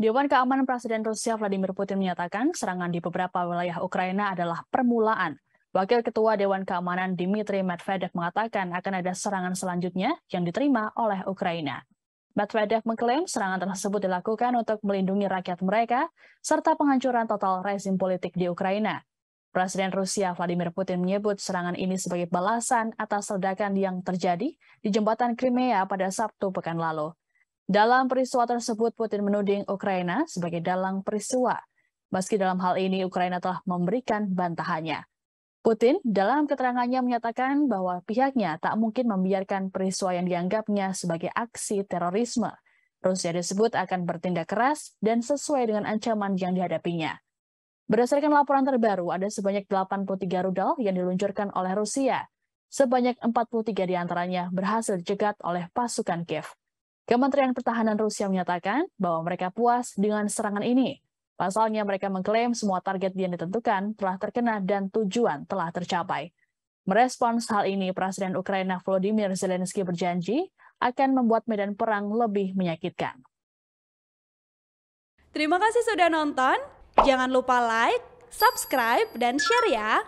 Dewan Keamanan Presiden Rusia Vladimir Putin menyatakan serangan di beberapa wilayah Ukraina adalah permulaan. Wakil Ketua Dewan Keamanan Dmitry Medvedev mengatakan akan ada serangan selanjutnya yang diterima oleh Ukraina. Medvedev mengklaim serangan tersebut dilakukan untuk melindungi rakyat mereka serta penghancuran total rezim politik di Ukraina. Presiden Rusia Vladimir Putin menyebut serangan ini sebagai balasan atas ledakan yang terjadi di jembatan Crimea pada Sabtu pekan lalu. Dalam peristiwa tersebut, Putin menuding Ukraina sebagai dalang peristiwa. Meski dalam hal ini Ukraina telah memberikan bantahannya. Putin dalam keterangannya menyatakan bahwa pihaknya tak mungkin membiarkan peristiwa yang dianggapnya sebagai aksi terorisme. Rusia disebut akan bertindak keras dan sesuai dengan ancaman yang dihadapinya. Berdasarkan laporan terbaru, ada sebanyak 83 rudal yang diluncurkan oleh Rusia. Sebanyak 43 diantaranya berhasil dicegat oleh pasukan Kiev. Kementerian Pertahanan Rusia menyatakan bahwa mereka puas dengan serangan ini. Pasalnya mereka mengklaim semua target yang ditentukan telah terkena dan tujuan telah tercapai. Merespons hal ini, Presiden Ukraina Volodymyr Zelensky berjanji akan membuat medan perang lebih menyakitkan. Terima kasih sudah nonton. Jangan lupa like, subscribe, dan share ya.